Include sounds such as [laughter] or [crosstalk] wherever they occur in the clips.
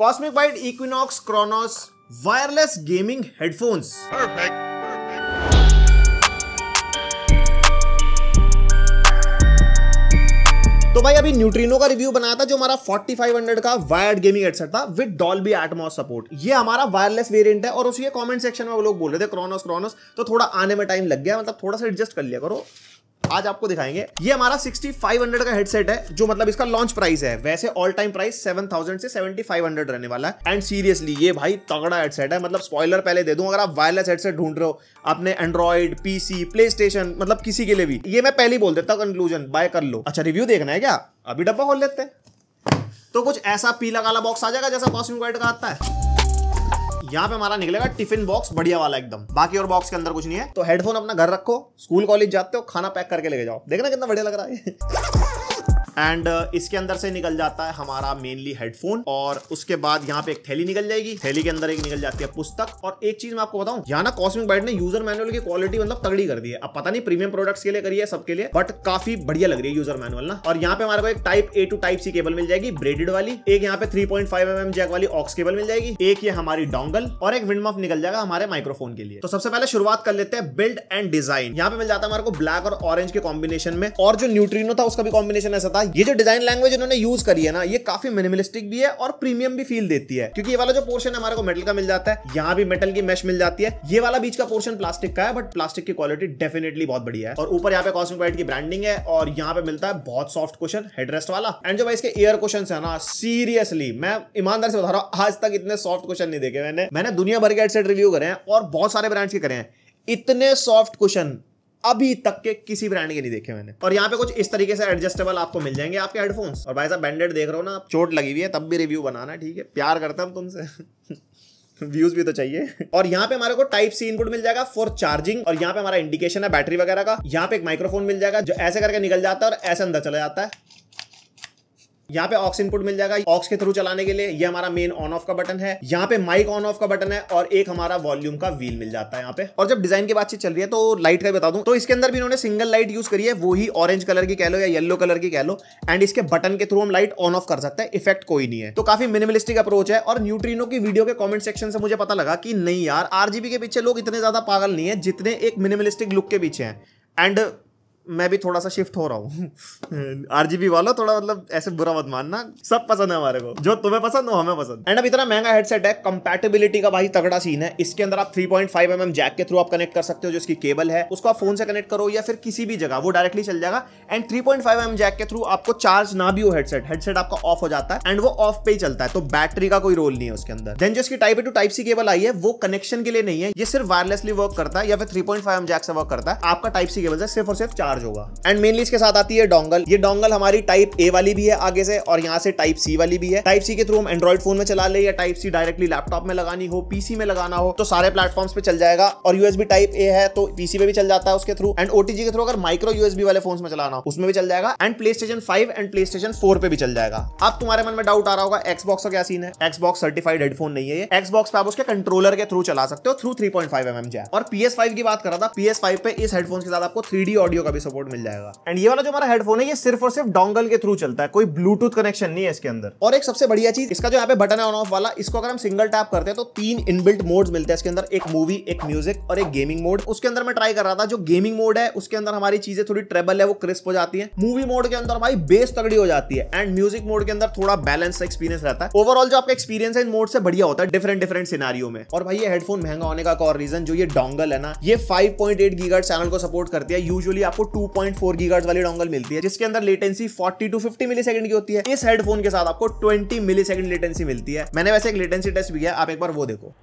cosmic white equinox chronos wireless gaming headphones तो भाई अभी न्यूट्रिनो का रिव्यू बनाया था जो हमारा 4500 का वायर्ड गेमिंग हेडसेट था विद डॉल्बी एटमॉस सपोर्ट ये हमारा वायरलेस वेरिएंट है और उसी कमेंट सेक्शन में वो लोग बोल रहे थे क्रोनोस क्रोनोस तो थोड़ा आने में टाइम लग गया मतलब थोड़ा सा एडजस्ट कर लिया करो आज आपको दिखाएंगे ये हमारा 6500 का हेडसेट है जो मतलब इसका लॉन्च प्राइस है वैसे ऑल टाइम प्राइस 7000 से 7500 रहने वाला है एंड सीरियसली ये भाई तगड़ा हेडसेट है मतलब स्पॉइलर पहले दे दूं अगर आप वायरलेस हेडसेट ढूंढ रहे हो आपने एंड्रॉइड पीसी प्ले मतलब किसी के लिए भी ये मैं पहले बोल देता हूँ कंक्लूजन बाय कर लो अच्छा रिव्यू देखना है क्या अभी डब्बा खोल लेते हैं तो कुछ ऐसा पीला काला बॉक्स आ जाएगा जैसा कॉस्मिक वाइट का आता है यहाँ पे हमारा निकलेगा टिफिन बॉक्स बढ़िया वाला एकदम बाकी और बॉक्स के अंदर कुछ नहीं है तो हेडफोन अपना घर रखो स्कूल कॉलेज जाते हो खाना पैक करके लेके जाओ देखना कितना बढ़िया लग रहा है [laughs] एंड uh, इसके अंदर से निकल जाता है हमारा मेनली हेडफोन और उसके बाद यहाँ पे एक थैली निकल जाएगी थैली के अंदर एक निकल जाती है पुस्तक और एक चीज मैं आपको बताऊं यहाँ ना कॉस्मिक बाइट ने यूजर मैनुअल की क्वालिटी मतलब तगड़ी कर दी है अब पता नहीं प्रीमियम प्रोडक्ट्स के लिए करिए सबके लिए बट काफी बढ़िया लग रही है यूजर मैनुअल ना और यहाँ पे हमारे को एक type A to type C cable मिल जाएगी ब्रेडेड वाली एक यहाँ पे थ्री पॉइंट एम जैक वाली ऑक्स केबल मिल जाएगी एक ये हमारी डोंगल और एक विंडमफ निकल जाएगा हमारे माइक्रोफोन के लिए तो सबसे पहले शुरुआत कर लेते हैं बिल्ड एंड डिजाइन यहाँ पे मिल जाता है हमारे को ब्लैक और ऑरेंज के कॉम्बिनेशन में और जो न्यूट्रीनो था उसका भी कॉम्बिनेशन ऐसा था मतलब ये जो डिजाइन लैंग्वेज इन्होंने यूज करी है ना ये काफी मिनिमलिस्टिक भी है और प्रीमियम भी फील देती है क्योंकि ये वाला जो पोर्शन हमारे को मेटल का मिल जाता है यहाँ भी मेटल की मैश मिल जाती है ये वाला बीच का पोर्शन प्लास्टिक का है बट प्लास्टिक की क्वालिटी डेफिनेटली बहुत बढ़िया है और ऊपर यहाँ पे कॉस्मिक वाइट की ब्रांडिंग है और यहाँ पे मिलता है बहुत सॉफ्ट क्वेश्चन हेडरेस्ट वाला एंड जो भाई इसके एयर क्वेश्चन है ना सीरियसली मैं ईमानदार से बता रहा हूँ आज तक इतने सॉफ्ट क्वेश्चन नहीं देखे मैंने मैंने दुनिया भर के हेडसेट रिव्यू करे हैं और बहुत सारे ब्रांड्स के करे हैं इतने सॉफ्ट क्वेश्चन अभी तक के किसी ब्रांड के नहीं देखे मैंने और यहाँ पे कुछ इस तरीके से एडजस्टेबल आपको मिल जाएंगे आपके हेडफोन्स और भाई साहब बैंडेड देख रहे हो ना आप चोट लगी हुई है तब भी रिव्यू बनाना ठीक है प्यार करता हूँ तुमसे व्यूज [laughs] भी तो चाहिए और यहाँ पे हमारे को टाइप सी इनपुट मिल जाएगा फॉर चार्जिंग और यहाँ पे हमारा इंडिकेशन है बैटरी वगैरह का यहाँ पे एक माइक्रोफोन मिल जाएगा जो ऐसे करके निकल जाता है और ऐसे अंदर चला जाता है यहाँ पे ऑक्स इनपुट मिल जाएगा ऑक्स के थ्रू चलाने के लिए ये हमारा मेन ऑन ऑफ का बटन है यहाँ पे माइक ऑन ऑफ का बटन है और एक हमारा वॉल्यूम का व्हील मिल जाता है यहाँ पे और जब डिजाइन की बातचीत चल रही है तो लाइट का बता दूं तो इसके अंदर भी इन्होंने सिंगल लाइट यूज करी है वो ही ऑरेंज कलर की कह लो या येलो कलर की कह लो एंड इसके बटन के थ्रू हम लाइट ऑन ऑफ कर सकते हैं इफेक्ट कोई नहीं है तो काफी मिनिमलिस्टिक अप्रोच है और न्यूट्रीनो की वीडियो के कॉमेंट सेक्शन से मुझे पता लगा कि नहीं यार आरजीबी के पीछे लोग इतने ज्यादा पागल नहीं है जितने एक मिनिमलिस्टिक लुक के पीछे हैं एंड मैं भी थोड़ा सा शिफ्ट हो रहा हूँ आरजीबी वाला थोड़ा मतलब ऐसे बुरा मत मानना सब पसंद है हमारे को जो तुम्हें पसंद हो हमें पसंद एंड अब इतना महंगा हेडसेट है कंपैटिबिलिटी का भाई तगड़ा सीन है इसके अंदर आप 3.5 पॉइंट mm जैक के थ्रू आप कनेक्ट कर सकते हो जो इसकी केबल है उसको आप फोन से कनेक्ट करो या फिर किसी भी जगह वो डायरेक्टली चल जाएगा and three point mm jack के थ्रू आपको चार्ज ना भी हो हेडसेट हेडसेट आपका ऑफ हो जाता है एंड वो ऑफ पे ही चलता है तो बैटरी का कोई रोल नहीं है उसके अंदर देन जो इसकी type to type C cable आई है वो कनेक्शन के लिए नहीं है ये सिर्फ वायरलेसली वर्क करता है या फिर थ्री पॉइंट फाइव जैक से वर्क करता है आपका टाइप सी केबल है सिर्फ और सिर्फ चार्ज चार्ज होगा एंड मेनली इसके साथ आती है डोंगल ये डोंगल हमारी टाइप ए वाली भी है आगे से और यहाँ से टाइप सी वाली भी है टाइप सी के थ्रू हम एंड्रॉइड फोन में चला ले या टाइप सी डायरेक्टली लैपटॉप में लगानी हो पीसी में लगाना हो तो सारे प्लेटफॉर्म्स पे चल जाएगा और यूएसबी टाइप ए है तो पीसी पे भी चल जाता है उसके थ्रू एंड ओटीजी के थ्रू अगर माइक्रो यूएसबी वाले फोन में चलाना हो उसमें भी चल जाएगा and PlayStation and PlayStation पे भी चल जाएगा अब तुम्हारे मन में डाउट आ रहा होगा एक्सबॉक्स का क्या सीन है एक्सबॉक्स सर्टिफाइड हेडफोन नहीं है एक्सबॉक्स पे आप उसके कंट्रोलर के थ्रू चला सकते हो through three point five M M jack और पीएस फाइव की बात कर रहा था पीएस फाइव पे इस हेडफोन के साथ आपको थ्री ऑडियो का भी सपोर्ट मिल जाएगा एंड ये वाला जो हमारा हेडफोन है ये सिर्फ और सिर्फ डोंगल के थ्रू चलता है कोई ब्लूटूथ कनेक्शन नहीं है इसके अंदर और एक सबसे बढ़िया चीज इसका जो यहाँ पे बटन है ऑन ऑफ वाला इसको अगर हम सिंगल टैप करते हैं तो तीन इनबिल्ट मोड मिलते हैं इसके अंदर एक मूवी एक म्यूजिक और एक गेमिंग मोड उसके अंदर मैं ट्राई कर रहा था जो गेमिंग मोड है उसके अंदर हमारी चीजें थोड़ी ट्रेबल है वो क्रिस्प हो जाती है मूवी मोड के अंदर हमारी बेस तगड़ी हो जाती है एंड म्यूजिक मोड के अंदर थोड़ा बैलेंस एक्सपीरियंस रहता है ओवरऑल जो आपका एक्सपीरियंस है इन मोड से बढ़िया होता है डिफरेंट डिफरेंट सिनारियो में और भाई ये हेडफोन महंगा होने का और रीजन जो ये डोंगल है ना ये 5.8 गीगाहर्ट्ज चैनल को सपोर्ट करती है यूजुअली आपको 2.4 गीगाहर्ट्ज वाली डोंगल मिलती है जिसके अंदर लेटेंसी 40 टू 50 मिलीसेकंड की होती है इस हेडफोन के साथ आपको 20 मिलीसेकंड लेटेंसी मिलती है मैंने वैसे एक लेटेंसी टेस्ट भी किया आप एक बार वो देखो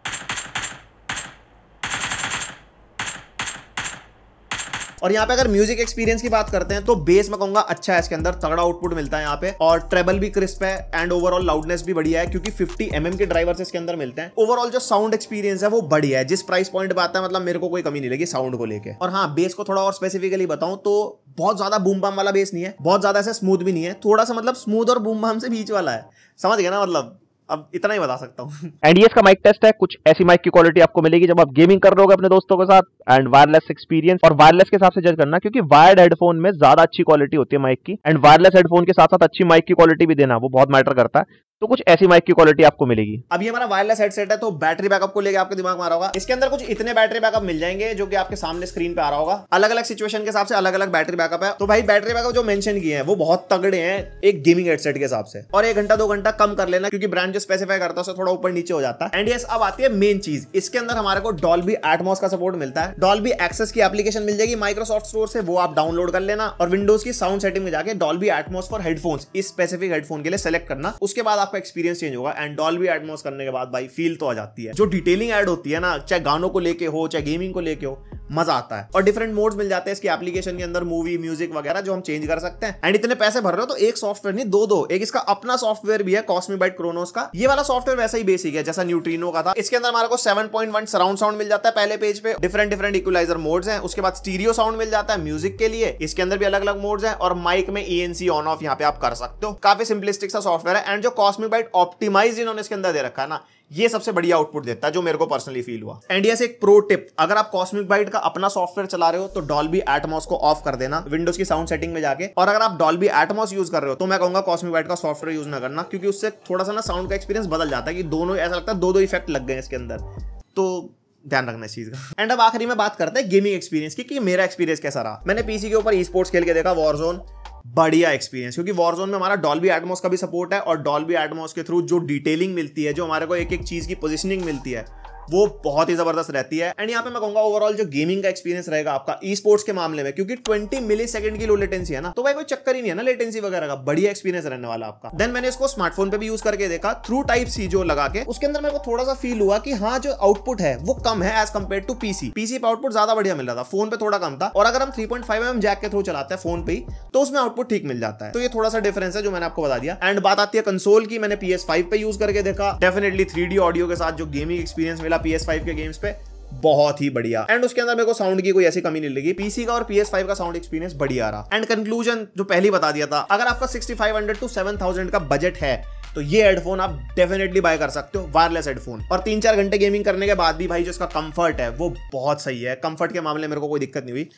और यहाँ पे अगर म्यूजिक एक्सपीरियंस की बात करते हैं तो बेस मैं कहूंगा अच्छा है इसके अंदर तगड़ा आउटपुट मिलता है यहाँ पे और ट्रेबल भी क्रिस्प है एंड ओवरऑल लाउडनेस भी बढ़िया है क्योंकि फिफ्टी एम mm के ड्राइवर इसके अंदर मिलते हैं ओवरऑल जो साउंड एक्सपीरियंस है वो बढ़िया है जिस प्राइस पॉइंट पर आता है मतलब मेरे को कोई कमी नहीं लगी साउंड को लेकर और हाँ बेस को थोड़ा और स्पेसिफिकली बताऊं तो बहुत ज्यादा बूम बाम वाला बेस नहीं है बहुत ज्यादा ऐसा स्मूथ भी नहीं है थोड़ा सा मतलब स्मूथ और बूम बाम से बीच वाला है समझ गया ना मतलब अब इतना ही बता सकता हूँ एनडीएस का माइक टेस्ट है कुछ ऐसी माइक की क्वालिटी आपको मिलेगी जब आप गेमिंग कर रहे अपने दोस्तों के साथ एंड वायरलेस एक्सपीरियंस और वायरलेस के हिसाब से जज करना क्योंकि वायर्ड हेडफोन में ज्यादा अच्छी क्वालिटी होती है माइक की एंड वायरलेस हेडफोन के साथ साथ अच्छी माइक की क्वालिटी भी देना वो बहुत मैटर करता है तो कुछ ऐसी माइक की क्वालिटी आपको मिलेगी अभी हमारा वायरलेस हेडसेट है तो बैटरी बैकअप को लेकर आपके दिमाग में आ रहा होगा इसके अंदर कुछ इतने बैटरी बैकअप मिल जाएंगे जो कि आपके सामने स्क्रीन पे आ रहा होगा अलग अलग सिचुएशन के हिसाब से अलग अलग बैटरी बैकअप है तो भाई बैटरी बैकअप जो मेंशन किए हैं वो बहुत तगड़े हैं एक गेमिंग हेडसेट के हिसाब से और एक घंटा दो घंटा कम कर लेना क्योंकि ब्रांड जो स्पेसिफाई करता है थोड़ा ऊपर नीचे हो जाता है एंड यस अब आती है मेन चीज इसके अंदर हमारे को डॉल एटमॉस का सपोर्ट मिलता है डॉलबी एक्सेस की एप्लीकेशन मिल जाएगी माइक्रोसॉफ्ट स्टोर से वो आप डाउनलोड कर लेना और विंडोज की साउंड सेटिंग में जाकर डॉल्बी एटमोस फॉर हेडफोन्स इस स्पेसिफिक हेडफोन के लिए सेलेक्ट करना उसके बाद आपका एक्सपीरियंस चेंज होगा एंड डॉल भी एडमोस करने के बाद भाई फील तो आ जाती है जो डिटेलिंग एड होती है ना चाहे गानों को लेके हो चाहे गेमिंग को लेके हो मजा आता है और डिफरेंट मोड्स मिल जाते हैं इसकी एप्लीकेशन के अंदर मूवी म्यूजिक वगैरह जो हम चेंज कर सकते हैं एंड इतने पैसे भर रहे हो तो एक सॉफ्टवेयर नहीं दो दो एक इसका अपना सॉफ्टवेयर भी है कॉस्मी बाइट क्रोनोस का ये वाला सॉफ्टवेयर वैसा ही बेसिक है जैसा न्यूट्रीनो का था इसके अंदर हमारे को seven point one surround sound मिल जाता है पहले पेज पे डिफरेंट डिफरेंट इक्वलाइजर मोड्स हैं उसके बाद स्टीरियो साउंड मिल जाता है म्यूजिक के लिए इसके अंदर भी अलग अलग मोड्स हैं और माइक में ईएनसी ऑन ऑफ यहाँ पे आप कर सकते हो काफी सिंपलिस्टिक सा सॉफ्टवेयर है एंड जो कॉस्ट कॉस्मिक बाइट ऑप्टिमाइज इन्होंने इसके अंदर दे रखा है ना ये सबसे बढ़िया आउटपुट देता है जो मेरे को पर्सनली फील हुआ एंड यस एक प्रो टिप अगर आप कॉस्मिक बाइट का अपना सॉफ्टवेयर चला रहे हो तो डॉल्बी एटमॉस को ऑफ कर देना विंडोज की साउंड सेटिंग में जाके और अगर आप डॉल्बी एटमॉस यूज कर रहे हो तो मैं कहूंगा कॉस्मिक बाइट का सॉफ्टवेयर यूज न करना क्योंकि उससे थोड़ा सा ना साउंड का एक्सपीरियंस बदल जाता है कि दोनों ऐसा लगता है दो दो इफेक्ट लग गए इसके अंदर तो ध्यान रखना इस चीज का एंड अब आखिरी में बात करते हैं गेमिंग एक्सपीरियंस की कि मेरा एक्सपीरियंस कैसा रहा मैंने पीसी के ऊपर ई स्पोर्ट्स खेल के देखा वॉर जोन बढ़िया एक्सपीरियंस क्योंकि वॉरजोन में हमारा डॉल्बी एटमोस का भी सपोर्ट है और डॉल्बी एटमोस के थ्रू जो डिटेलिंग मिलती है जो हमारे को एक एक चीज़ की पोजिशनिंग मिलती है वो बहुत ही जबरदस्त रहती है एंड यहाँ पे मैं कहूंगा ओवरऑल जो गेमिंग का एक्सपीरियंस रहेगा आपका ई स्पोर्ट्स के मामले में क्योंकि ट्वेंटी मिली सेकंड की लो लेटेंसी है ना तो भाई कोई चक्कर ही नहीं है ना लेटेंसी वगैरह का बढ़िया एक्सपीरियंस रहने वाला आपका देन मैंने इसको स्मार्टफोन पे भी यूज करके देखा थ्रू टाइप सी जो लगा के उसके अंदर मेरे को थोड़ा सा फील हुआ कि हाँ जो आउटपुट है वो कम है as compare to PC PC पर आउटपुट ज्यादा बढ़िया मिल रहा था फोन पे थोड़ा कम था और अगर हम थ्री पॉइंट फाइव जैक के थ्रू चलाते हैं फोन पे तो उसमें आउटपुट ठीक मिल जाता है तो ये थोड़ा सा डिफरेंस है जो मैंने आपको बता दिया एंड बात आती है कंसोल की मैंने पी एस फाइव पे यूज करके देखा डेफिनेटली थ्री डी ऑडियो के साथ जो गेमिंग एक्सपीरियंस मिला वाला पी के गेम्स पे बहुत ही बढ़िया एंड उसके अंदर मेरे को साउंड की कोई ऐसी कमी नहीं लगी पीसी का और फाइव का साउंड एक्सपीरियंस बढ़िया रहा एंड कंक्लूजन जो पहले बता दिया था अगर आपका 6500 टू 7000 का बजट है तो ये हेडफोन आप डेफिनेटली बाय कर सकते हो वायरलेस हेडफोन और तीन चार घंटे गेमिंग करने के बाद भी भाई जो इसका कंफर्ट है वो बहुत सही है कंफर्ट के मामले में मेरे को कोई दिक्कत नहीं हुई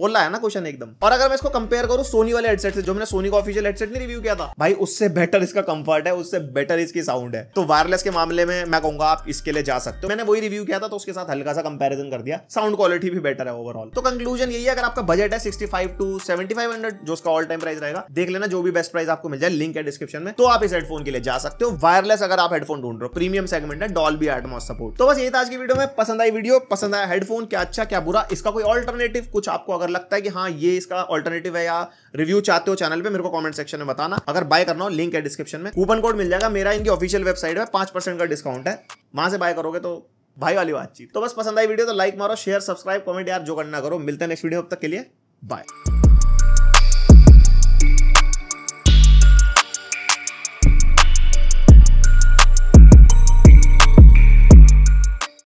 बोला है ना क्वेश्चन एकदम और अगर मैं इसको कंपेयर करूं सोनी वाले हेडसेट से जो मैंने सोनी का ऑफिशियल हेडसेट नहीं रिव्यू किया था भाई उससे बेटर इसका कंफर्ट है उससे बेटर इसकी साउंड है तो वायरलेस के मामले में मैं कहूंगा आप इसके लिए जा सकते हो मैंने वही रिव्यू किया था तो उसके साथ हल्का सा कंपेरिजन कर दिया साउंड क्वालिटी भी बेटर है ओवरऑल तो कंक्लूजन यही है अगर आपका बजट है sixty to seventy five hundred जो उसका ऑल टाइम प्राइस रहेगा देख लेना जो भी बेस्ट प्राइस आपको मिल जाए लिंक है डिस्क्रिप्शन में तो आप इस हेडफोन के लिए जा सकते हो वायरलेस अगर आप हेडफोन ढूंढ रहे हो प्रीमियम सेगमेंट है डॉल बी सपोर्ट तो बस यही था आज की वीडियो में पसंद आई वीडियो पसंद आया हेडफोन क्या अच्छा क्या बुरा इसका कोई ऑल्टरनेटिव कुछ आपको अगर लगता है कि हाँ ये इसका ऑल्टरनेटिव है या रिव्यू चाहते हो चैनल पे मेरे को कमेंट सेक्शन में बताना अगर बाय करना हो लिंक है डिस्क्रिप्शन में कूपन कोड मिल जाएगा मेरा इनकी ऑफिशियल वेबसाइट है पांच परसेंट का डिस्काउंट है वहां से बाय करोगे तो भाई वाली बातचीत तो बस पसंद आई वीडियो तो लाइक मारो शेयर सब्सक्राइब कमेंट यार जो करना करो मिलते हैं नेक्स्ट वीडियो अब तक के लिए बाय